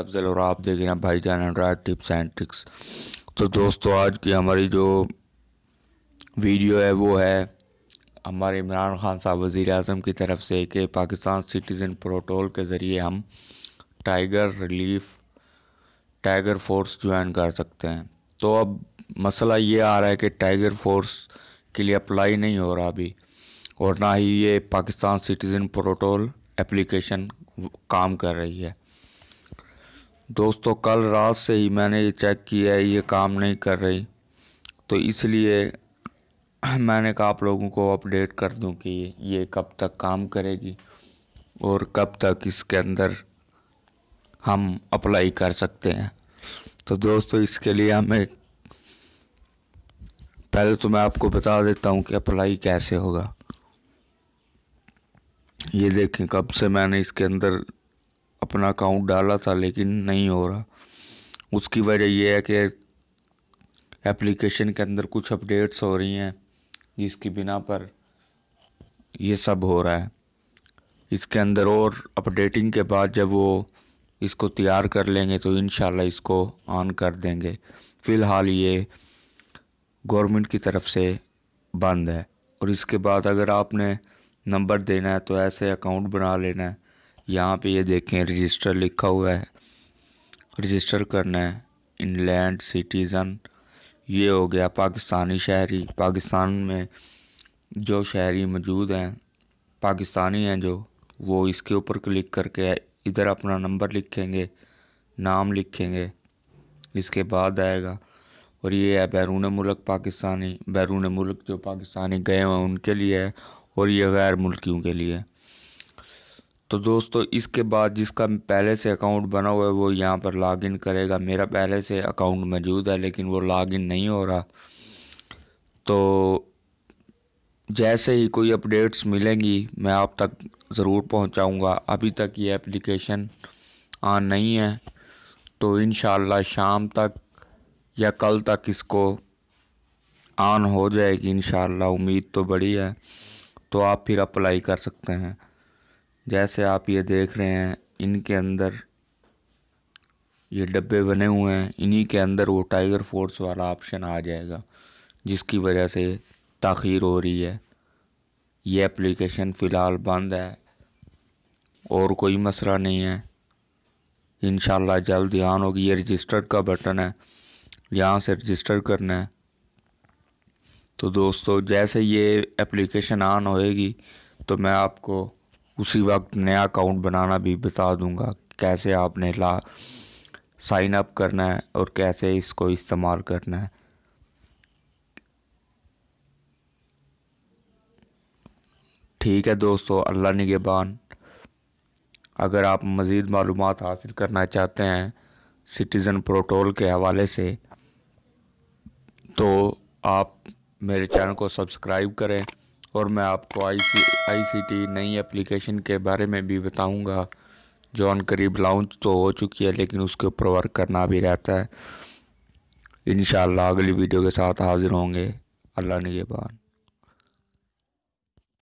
افضل اور آپ دیکھ رہے ہیں بھائی جان اینڈرائے ٹپس اینڈ ٹرکس تو دوستو آج کی ہماری جو ویڈیو ہے وہ ہے ہمارے عمران خان صاحب وزیر اعظم کی طرف سے کہ پاکستان سٹیزن پروٹول کے ذریعے ہم tiger relief tiger force join کر سکتے ہیں تو اب مسئلہ یہ آ رہا ہے کہ ٹائگر فورس کے لیے اپلائی نہیں ہو رہا ابھی اور نہ ہی یہ پاکستان سٹیزن پروٹول اپلیکیشن کام کر رہی ہے دوستو کل رات سے ہی میں نے یہ چیک کیا ہے یہ کام نہیں کر رہی تو اس لیے میں نے کہا آپ لوگوں کو اپ ڈیٹ کر دوں کہ یہ کب تک کام کرے گی اور کب تک اس کے اندر ہم اپلائی کر سکتے ہیں تو دوستو اس کے لیے ہمیں پہلے تو میں آپ کو بتا دیتا ہوں کہ اپلائی کیسے ہوگا یہ دیکھیں کب سے میں نے اس کے اندر اپنا اکاؤنٹ ڈالا تھا لیکن نہیں ہو رہا اس کی وجہ یہ ہے کہ اپلیکیشن کے اندر کچھ اپڈیٹس ہو رہی ہیں جس کی بنا پر یہ سب ہو رہا ہے اس کے اندر اور اپڈیٹنگ کے بعد جب وہ اس کو تیار کر لیں گے تو انشاءاللہ اس کو آن کر دیں گے فی الحال یہ گورنمنٹ کی طرف سے بند ہے اور اس کے بعد اگر آپ نے نمبر دینا ہے تو ایسے اکاؤنٹ بنا لینا ہے یہاں پہ یہ دیکھیں رجسٹر لکھا ہوا ہے رجسٹر کرنا ہے ان لینڈ سٹیزن یہ ہو گیا پاکستانی شہری پاکستان میں جو شہری موجود ہیں پاکستانی ہیں جو وہ اس کے اوپر کلک کر کے ادھر اپنا نمبر لکھیں گے نام لکھیں گے اس کے بعد آئے گا اور یہ ہے بیرون ملک پاکستانی بیرون ملک جو پاکستانی گئے ہوئے ہیں ان کے لیے ہے اور یہ غیر ملکیوں کے لیے ہے تو دوستو اس کے بعد جس کا پہلے سے اکاؤنٹ بنا ہوا ہے وہ یہاں پر لاگ ان کرے گا میرا پہلے سے اکاؤنٹ موجود ہے لیکن وہ لاگ ان نہیں ہو رہا تو جیسے ہی کوئی اپڈیٹس ملیں گی میں آپ تک ضرور پہنچاؤں گا ابھی تک یہ اپلیکیشن آن نہیں ہے تو انشاءاللہ شام تک یا کل تک اس کو آن ہو جائے گی انشاءاللہ امید تو بڑی ہے تو آپ پھر اپلائی کر سکتے ہیں جیسے آپ یہ دیکھ رہے ہیں ان کے اندر یہ ڈبے بنے ہوئے ہیں انہی کے اندر وہ ٹائیگر فورس والا آپشن آ جائے گا جس کی وجہ سے تاخیر ہو رہی ہے یہ اپلیکیشن فی الحال بند ہے اور کوئی مسئلہ نہیں ہے انشاءاللہ جلد دھیان ہوگی یہ رجسٹر کا بٹن ہے یہاں سے رجسٹر کرنا ہے تو دوستو جیسے یہ اپلیکیشن آن ہوئے گی تو میں آپ کو اسی وقت نیا اکاؤنٹ بنانا بھی بتا دوں گا کیسے آپ نے لا سائن اپ کرنا ہے اور کیسے اس کو استعمال کرنا ہے ٹھیک ہے دوستو اللہ نگبان اگر آپ مزید معلومات حاصل کرنا چاہتے ہیں سٹیزن پروٹول کے حوالے سے تو آپ میرے چینل کو سبسکرائب کریں اور میں آپ کو آئی سی آئی سی ٹی نئی اپلیکیشن کے بارے میں بھی بتاؤں گا جو ان قریب لانچ تو ہو چکی ہے لیکن اس کے اوپر ورک کرنا بھی رہتا ہے انشاءاللہ اگلی ویڈیو کے ساتھ حاضر ہوں گے اللہ نگہبان